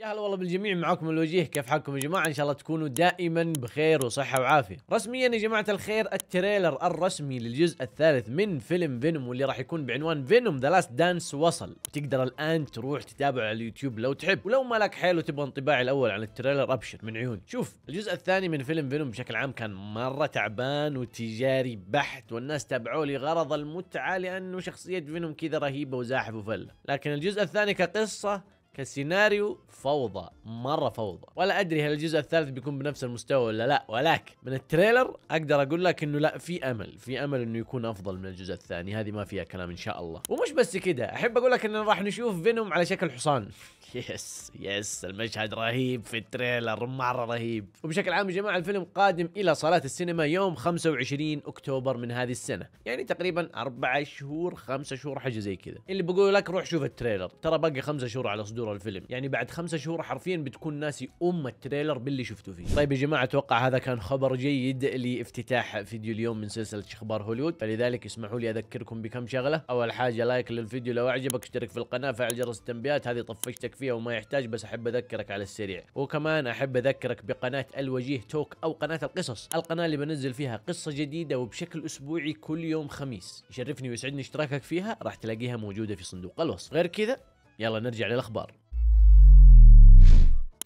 يا هلا والله بالجميع معكم الوجيه كيف حالكم يا جماعه ان شاء الله تكونوا دائما بخير وصحه وعافيه رسميا يا جماعه الخير التريلر الرسمي للجزء الثالث من فيلم فينوم واللي راح يكون بعنوان فينوم ذا لاست دانس وصل تقدر الان تروح تتابعه على اليوتيوب لو تحب ولو ما لك حيل وتبغى انطباعي الاول عن التريلر ابشر من عيوني شوف الجزء الثاني من فيلم فينوم بشكل عام كان مره تعبان وتجاري بحت والناس تابعوه لغرض المتعه لانه شخصيه فينوم كذا رهيبه وزاحف وفله لكن الجزء الثاني كقصه كسيناريو فوضى مره فوضى ولا ادري هل الجزء الثالث بيكون بنفس المستوى ولا لا ولكن من التريلر اقدر اقول لك انه لا في امل في امل انه يكون افضل من الجزء الثاني هذه ما فيها كلام ان شاء الله ومش بس كده احب اقول لك اننا راح نشوف فينوم على شكل حصان يس يس المشهد رهيب في التريلر مره رهيب وبشكل عام يا جماعه الفيلم قادم الى صالات السينما يوم 25 اكتوبر من هذه السنه يعني تقريبا اربع شهور خمسة شهور حاجه زي كذا اللي بقول لك روح شوف التريلر ترى باقي خمسة شهور على صدور صدور الفيلم يعني بعد خمسة شهور حرفيا بتكون ناسي ام التريلر باللي شفتوا فيه طيب يا جماعه اتوقع هذا كان خبر جيد لافتتاح فيديو اليوم من سلسله اخبار هوليوود فلذلك اسمحوا لي اذكركم بكم شغله اول حاجه لايك للفيديو لو اعجبك اشترك في القناه فعل جرس التنبيهات هذه طفشتك فيها وما يحتاج بس احب اذكرك على السريع وكمان احب اذكرك بقناه الوجيه توك او قناه القصص القناه اللي بنزل فيها قصه جديده وبشكل اسبوعي كل يوم خميس يشرفني ويسعدني اشتراكك فيها راح تلاقيها موجوده في صندوق الوصف غير كذا يلا نرجع للاخبار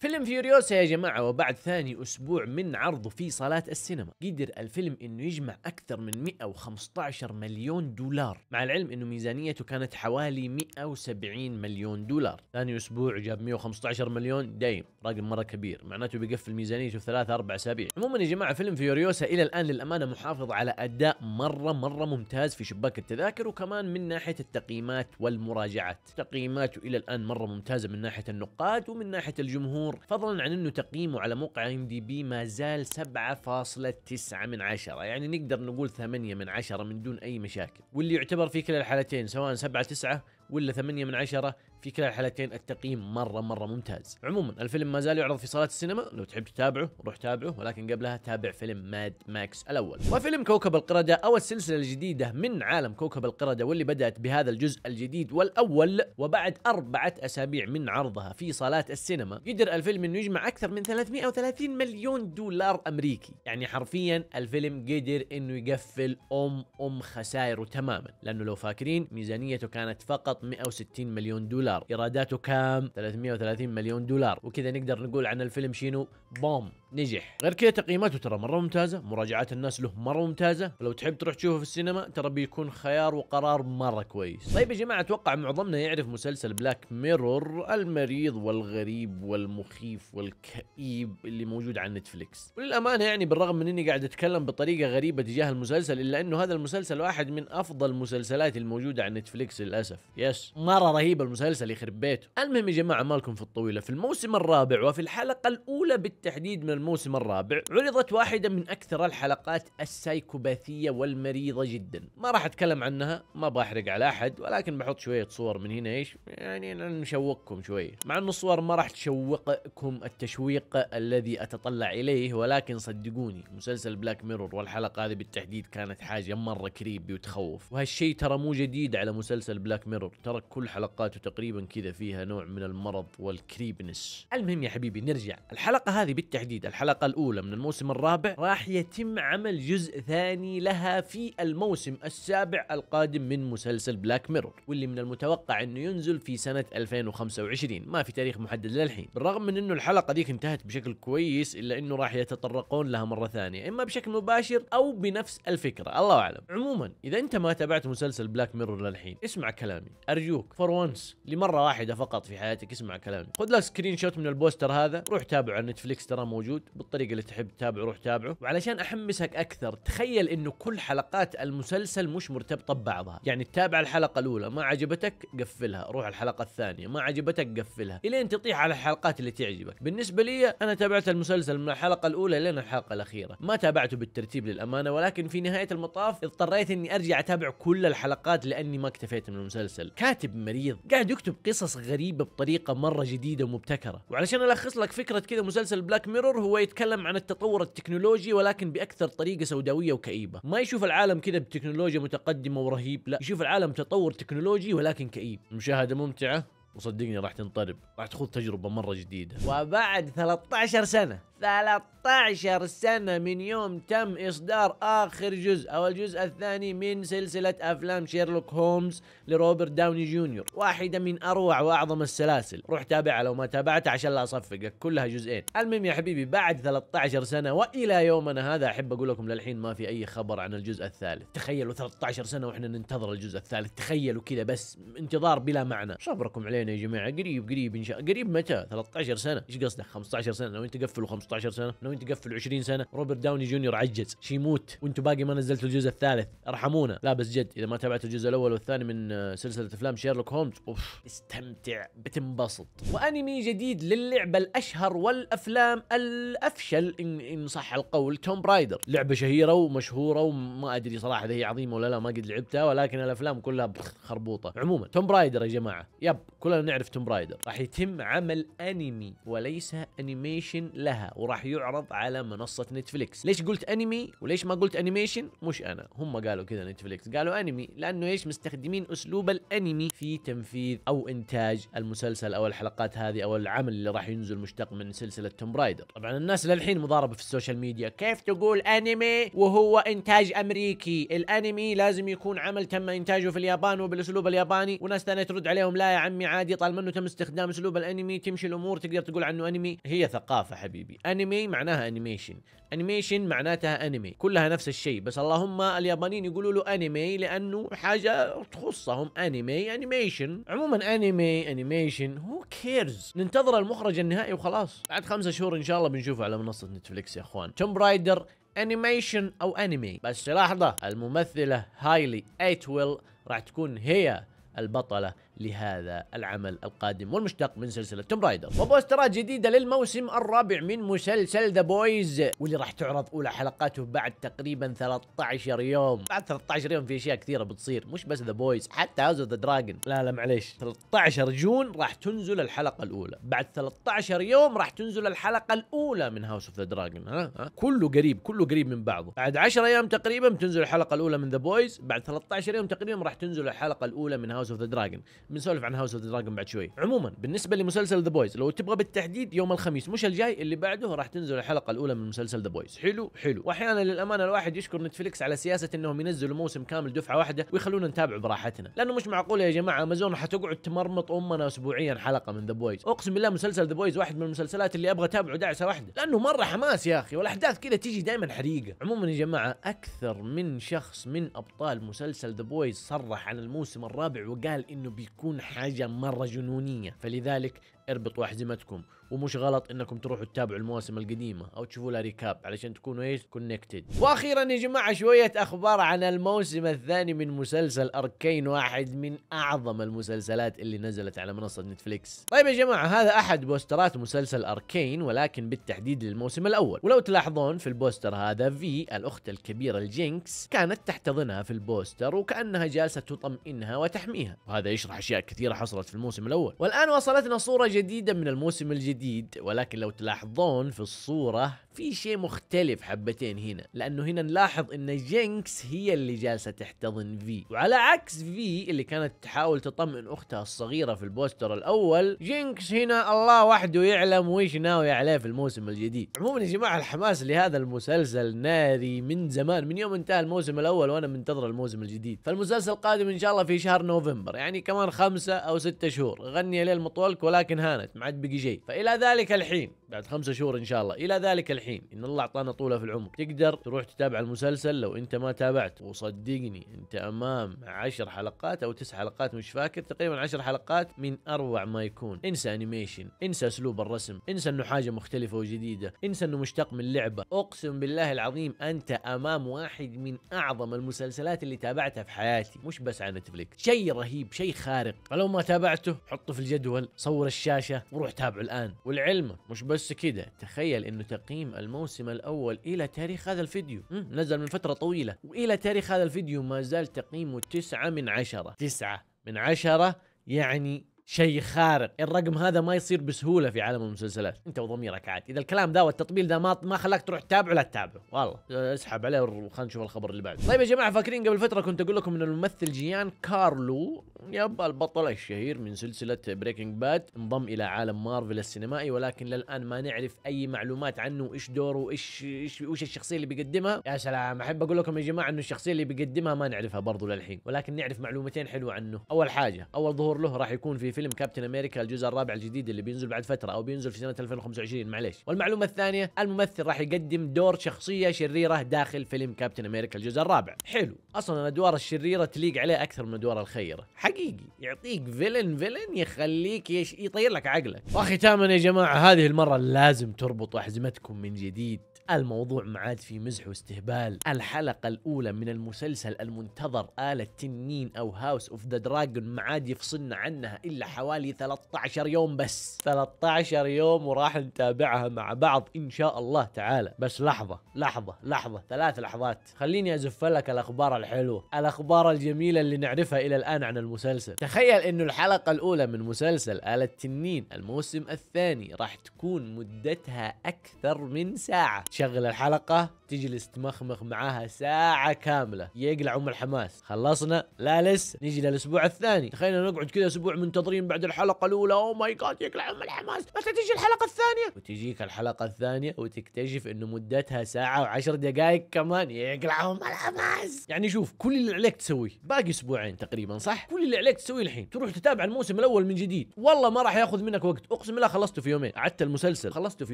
فيلم فيوريوسا يا جماعة وبعد ثاني أسبوع من عرضه في صالات السينما قدر الفيلم أنه يجمع أكثر من 115 مليون دولار مع العلم أنه ميزانيته كانت حوالي 170 مليون دولار ثاني أسبوع جاب 115 مليون دايم رقم مرة كبير معناته بيقفل ميزانيته في ثلاث أربع أسابيع عموما يا جماعة فيلم فيوريوسا إلى الآن للأمانة محافظ على أداء مرة مرة ممتاز في شباك التذاكر وكمان من ناحية التقييمات والمراجعات تقييماته إلى الآن مرة ممتازة من ناحية النقاد ومن ناحية الجمهور الامور فضلا عن انه تقييمه على موقع ام دي بي ما زال 7.9 من 10 يعني نقدر نقول 8 من 10 من دون اي مشاكل واللي يعتبر في كلا الحالتين سواء 7 9 ولا 8 من 10 في كلا الحالتين التقييم مره مره ممتاز عموما الفيلم ما زال يعرض في صالات السينما لو تحب تتابعه روح تابعه ولكن قبلها تابع فيلم ماد ماكس الاول وفيلم كوكب القردة او السلسله الجديده من عالم كوكب القردة واللي بدات بهذا الجزء الجديد والاول وبعد اربعه اسابيع من عرضها في صالات السينما قدر الفيلم انه يجمع اكثر من 330 مليون دولار امريكي يعني حرفيا الفيلم قدر انه يقفل ام ام خسائره تماما لانه لو فاكرين ميزانيته كانت فقط 160 مليون دولار دولار ايراداته كام 330 مليون دولار وكذا نقدر نقول عن الفيلم شنو بوم نجح غير كذا تقييماته ترى مره ممتازه مراجعات الناس له مره ممتازه لو تحب تروح تشوفه في السينما ترى بيكون خيار وقرار مره كويس طيب يا جماعه اتوقع معظمنا يعرف مسلسل بلاك ميرور المريض والغريب والمخيف والكئيب اللي موجود على نتفليكس وللامانه يعني بالرغم من اني قاعد اتكلم بطريقه غريبه تجاه المسلسل الا انه هذا المسلسل واحد من افضل المسلسلات الموجوده على نتفليكس للاسف يس مره رهيب المسلسل يخرب بيته المهم يا جماعه مالكم في الطويله في الموسم الرابع وفي الحلقه الاولى بالتحديد من الموسم الرابع عرضت واحدة من أكثر الحلقات السايكوباثية والمريضة جدا ما راح أتكلم عنها ما بحرق على أحد ولكن بحط شوية صور من هنا إيش يعني نشوقكم شوية مع أن الصور ما راح تشوقكم التشويق الذي أتطلع إليه ولكن صدقوني مسلسل بلاك ميرور والحلقة هذه بالتحديد كانت حاجة مرة كريبي وتخوف وهالشيء ترى مو جديد على مسلسل بلاك ميرور ترى كل حلقاته تقريبا كذا فيها نوع من المرض والكريبنس المهم يا حبيبي نرجع الحلقة هذه بالتحديد الحلقة الأولى من الموسم الرابع راح يتم عمل جزء ثاني لها في الموسم السابع القادم من مسلسل بلاك ميرور واللي من المتوقع أنه ينزل في سنة 2025 ما في تاريخ محدد للحين بالرغم من أنه الحلقة ذيك انتهت بشكل كويس إلا أنه راح يتطرقون لها مرة ثانية إما بشكل مباشر أو بنفس الفكرة الله أعلم عموما إذا أنت ما تابعت مسلسل بلاك ميرور للحين اسمع كلامي أرجوك فور وانس لمرة واحدة فقط في حياتك اسمع كلامي خذ لك سكرين شوت من البوستر هذا روح تابعه على نتفليكس ترى موجود موجود بالطريقه اللي تحب تتابعه روح تابعه وعلشان احمسك اكثر تخيل انه كل حلقات المسلسل مش مرتبطه ببعضها يعني تتابع الحلقه الاولى ما عجبتك قفلها روح الحلقه الثانيه ما عجبتك قفلها الين تطيح على الحلقات اللي تعجبك بالنسبه لي انا تابعت المسلسل من الحلقه الاولى لين الحلقه الاخيره ما تابعته بالترتيب للامانه ولكن في نهايه المطاف اضطريت اني ارجع اتابع كل الحلقات لاني ما اكتفيت من المسلسل كاتب مريض قاعد يكتب قصص غريبه بطريقه مره جديده ومبتكره وعلشان الخص لك فكره كذا مسلسل بلاك ميرور هو يتكلم عن التطور التكنولوجي ولكن باكثر طريقه سوداويه وكئيبه ما يشوف العالم كذا بتكنولوجيا متقدمه ورهيب لا يشوف العالم تطور تكنولوجي ولكن كئيب مشاهده ممتعه وصدقني راح تنطرب راح تخوض تجربه مره جديده وبعد 13 سنه 13 سنة من يوم تم إصدار آخر جزء أو الجزء الثاني من سلسلة أفلام شيرلوك هومز لروبرت داوني جونيور واحدة من أروع وأعظم السلاسل روح تابعها لو ما تابعتها عشان لا أصفقك كلها جزئين المهم يا حبيبي بعد 13 سنة وإلى يومنا هذا أحب أقول لكم للحين ما في أي خبر عن الجزء الثالث تخيلوا 13 سنة وإحنا ننتظر الجزء الثالث تخيلوا كذا بس انتظار بلا معنى صبركم علينا يا جماعة قريب قريب إن شاء قريب متى 13 سنة إيش قصدك 15 سنة لو أنت قفلوا 15 سنه ناويين تقفل 20 سنه روبرت داوني جونيور عجز شي موت وانتم باقي ما نزلتوا الجزء الثالث ارحمونا لا بس جد اذا ما تابعت الجزء الاول والثاني من آه، سلسله افلام شيرلوك هولمز اوف استمتع بتنبسط وانمي جديد للعبه الاشهر والافلام الافشل ان, إن صح القول توم برايدر لعبه شهيره ومشهوره وما ادري صراحه اذا هي عظيمه ولا لا ما قد لعبتها ولكن الافلام كلها خربوطه عموما توم برايدر يا جماعه يب كلنا نعرف توم برايدر راح يتم عمل انمي وليس انيميشن لها وراح يعرض على منصه نتفليكس ليش قلت انمي وليش ما قلت انيميشن مش انا هم قالوا كذا نتفليكس قالوا انمي لانه ايش مستخدمين اسلوب الانمي في تنفيذ او انتاج المسلسل او الحلقات هذه او العمل اللي راح ينزل مشتق من سلسله توم رايدر طبعا الناس للحين مضاربه في السوشيال ميديا كيف تقول انمي وهو انتاج امريكي الانمي لازم يكون عمل تم انتاجه في اليابان وبالاسلوب الياباني وناس ثانيه ترد عليهم لا يا عمي عادي طالما انه تم استخدام اسلوب الانمي تمشي الامور تقدر تقول عنه انمي هي ثقافه حبيبي انمي معناها انيميشن انيميشن معناتها انمي كلها نفس الشيء بس اللهم اليابانيين يقولوا له انمي لانه حاجه تخصهم انمي انيميشن عموما انمي انيميشن هو كيرز ننتظر المخرج النهائي وخلاص بعد خمسة شهور ان شاء الله بنشوفه على منصه نتفليكس يا اخوان توم رايدر انيميشن او انمي بس لحظه الممثله هايلي ايتويل راح تكون هي البطله لهذا العمل القادم والمشتق من سلسلة توم رايدر وبوسترات جديدة للموسم الرابع من مسلسل ذا بويز واللي راح تعرض أولى حلقاته بعد تقريبا 13 يوم بعد 13 يوم في أشياء كثيرة بتصير مش بس ذا بويز حتى هاوس اوف ذا دراجون لا لا معليش 13 جون راح تنزل الحلقة الأولى بعد 13 يوم راح تنزل الحلقة الأولى من هاوس اوف ذا دراجون ها ها كله قريب كله قريب من بعضه بعد 10 أيام تقريبا بتنزل الحلقة الأولى من ذا بويز بعد 13 يوم تقريبا راح تنزل الحلقة الأولى من هاوس اوف ذا دراجون بنسولف عن هاوس اوف دراجون بعد شوي عموما بالنسبه لمسلسل ذا بويز لو تبغى بالتحديد يوم الخميس مش الجاي اللي بعده راح تنزل الحلقه الاولى من مسلسل ذا بويز حلو حلو واحيانا للامانه الواحد يشكر نتفليكس على سياسه انهم ينزلوا موسم كامل دفعه واحده ويخلونا نتابع براحتنا لانه مش معقول يا جماعه امازون حتقعد تمرمط امنا اسبوعيا حلقه من ذا بويز اقسم بالله مسلسل ذا بويز واحد من المسلسلات اللي ابغى اتابعه دعسه واحده لانه مره حماس يا اخي والاحداث كذا تيجي دائما حريقه عموما يا جماعه اكثر من شخص من ابطال مسلسل ذا بويز صرح عن الموسم الرابع وقال انه بيكون تكون حاجة مرة جنونية فلذلك اربطوا أحزمتكم ومش غلط انكم تروحوا تتابعوا المواسم القديمه او تشوفوا لها ريكاب علشان تكونوا ايش كونكتد واخيرا يا جماعه شويه اخبار عن الموسم الثاني من مسلسل اركين واحد من اعظم المسلسلات اللي نزلت على منصه نتفليكس طيب يا جماعه هذا احد بوسترات مسلسل اركين ولكن بالتحديد للموسم الاول ولو تلاحظون في البوستر هذا في الاخت الكبيره الجينكس كانت تحتضنها في البوستر وكانها جالسه تطمئنها وتحميها وهذا يشرح اشياء كثيره حصلت في الموسم الاول والان وصلتنا صوره جديده من الموسم الجديد جديد ولكن لو تلاحظون في الصورة في شيء مختلف حبتين هنا لأنه هنا نلاحظ أن جينكس هي اللي جالسة تحتضن في وعلى عكس في اللي كانت تحاول تطمئن أختها الصغيرة في البوستر الأول جينكس هنا الله وحده يعلم ويش ناوي عليه في الموسم الجديد عموما يا جماعة الحماس لهذا المسلسل ناري من زمان من يوم انتهى الموسم الأول وأنا منتظر الموسم الجديد فالمسلسل القادم إن شاء الله في شهر نوفمبر يعني كمان خمسة أو ستة شهور غني ليل مطولك ولكن هانت ما عاد بقي شيء فإلى إلى ذلك الحين بعد خمسة شهور ان شاء الله الى ذلك الحين ان الله اعطانا طوله في العمر تقدر تروح تتابع المسلسل لو انت ما تابعت وصدقني انت امام عشر حلقات او تسع حلقات مش فاكر تقريبا عشر حلقات من اروع ما يكون انسى انيميشن انسى اسلوب الرسم انسى انه حاجه مختلفه وجديده انسى انه مشتق من لعبه اقسم بالله العظيم انت امام واحد من اعظم المسلسلات اللي تابعتها في حياتي مش بس على نتفليكس شيء رهيب شيء خارق فلو ما تابعته حطه في الجدول صور الشاشه وروح تابعه الان والعلم مش بس بس كده تخيل انه تقييم الموسم الاول الى تاريخ هذا الفيديو نزل من فترة طويلة والى تاريخ هذا الفيديو ما زال تقييمه 9 من عشرة 9 من عشرة يعني شيء خارق الرقم هذا ما يصير بسهوله في عالم المسلسلات انت وضميرك عاد اذا الكلام ذا والتطبيل ذا ما ما خلاك تروح تتابعه لا تتابعه والله اسحب عليه وخلينا نشوف الخبر اللي بعده طيب يا جماعه فاكرين قبل فتره كنت اقول لكم ان الممثل جيان كارلو يب البطل الشهير من سلسله بريكنج باد انضم الى عالم مارفل السينمائي ولكن للان ما نعرف اي معلومات عنه وايش دوره وايش ايش وش الشخصيه اللي بيقدمها يا سلام احب اقول لكم يا جماعه انه الشخصيه اللي بيقدمها ما نعرفها برضه للحين ولكن نعرف معلومتين حلوه عنه اول حاجه اول ظهور له راح يكون في فيلم كابتن امريكا الجزء الرابع الجديد اللي بينزل بعد فتره او بينزل في سنه 2025 معليش والمعلومه الثانيه الممثل راح يقدم دور شخصيه شريره داخل فيلم كابتن امريكا الجزء الرابع حلو اصلا الادوار الشريره تليق عليه اكثر من الادوار الخيره حقيقي يعطيك فيلن فيلن يخليك يش... يطير لك عقلك واختاما يا جماعه هذه المره لازم تربطوا احزمتكم من جديد الموضوع ما عاد في مزح واستهبال الحلقة الأولى من المسلسل المنتظر آلة تنين أو هاوس أوف ذا دراجون ما عاد يفصلنا عنها إلا حوالي 13 يوم بس 13 يوم وراح نتابعها مع بعض إن شاء الله تعالى بس لحظة لحظة لحظة ثلاث لحظات خليني أزف لك الأخبار الحلوة الأخبار الجميلة اللي نعرفها إلى الآن عن المسلسل تخيل إنه الحلقة الأولى من مسلسل آلة تنين الموسم الثاني راح تكون مدتها أكثر من ساعة شغل الحلقه تجلس تمخمخ معاها ساعة كاملة يقلع ام الحماس خلصنا لا لسه نجي للاسبوع الثاني تخيلنا نقعد كذا اسبوع منتظرين بعد الحلقة الاولى او ماي جاد يقلع ام الحماس متى تجي الحلقة الثانية وتجيك الحلقة الثانية وتكتشف انه مدتها ساعة وعشر دقائق كمان يقلع ام الحماس يعني شوف كل اللي عليك تسويه باقي اسبوعين تقريبا صح كل اللي عليك تسويه الحين تروح تتابع الموسم الاول من جديد والله ما راح ياخذ منك وقت اقسم بالله خلصته في يومين عدت المسلسل خلصته في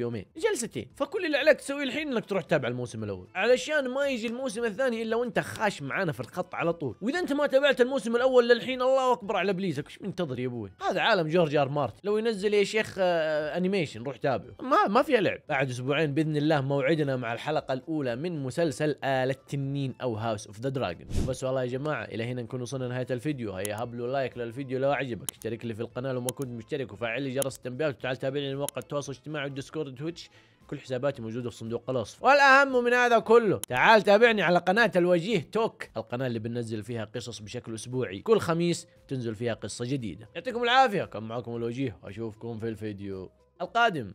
يومين جلستين فكل اللي عليك تسويه الحين انك تروح تتابع الموسم الموسم الاول علشان ما يجي الموسم الثاني الا وانت خاش معانا في الخط على طول واذا انت ما تابعت الموسم الاول للحين الله اكبر على ابليسك ايش منتظر يا ابوي هذا عالم جورج ار مارت لو ينزل يا شيخ آه انيميشن روح تابعه ما ما فيها لعب بعد اسبوعين باذن الله موعدنا مع الحلقه الاولى من مسلسل آلة التنين او هاوس اوف ذا دراجون بس والله يا جماعه الى هنا نكون وصلنا نهايه الفيديو هيا هب له لايك للفيديو لو عجبك اشترك لي في القناه لو ما كنت مشترك وفعل لي جرس التنبيهات وتعال تابعني مواقع التواصل الاجتماعي والديسكورد تويتش كل حساباتي موجوده في صندوق الوصف والاهم من هذا كله تعال تابعني على قناه الوجيه توك القناه اللي بننزل فيها قصص بشكل اسبوعي كل خميس تنزل فيها قصه جديده يعطيكم العافيه كان معكم الوجيه اشوفكم في الفيديو القادم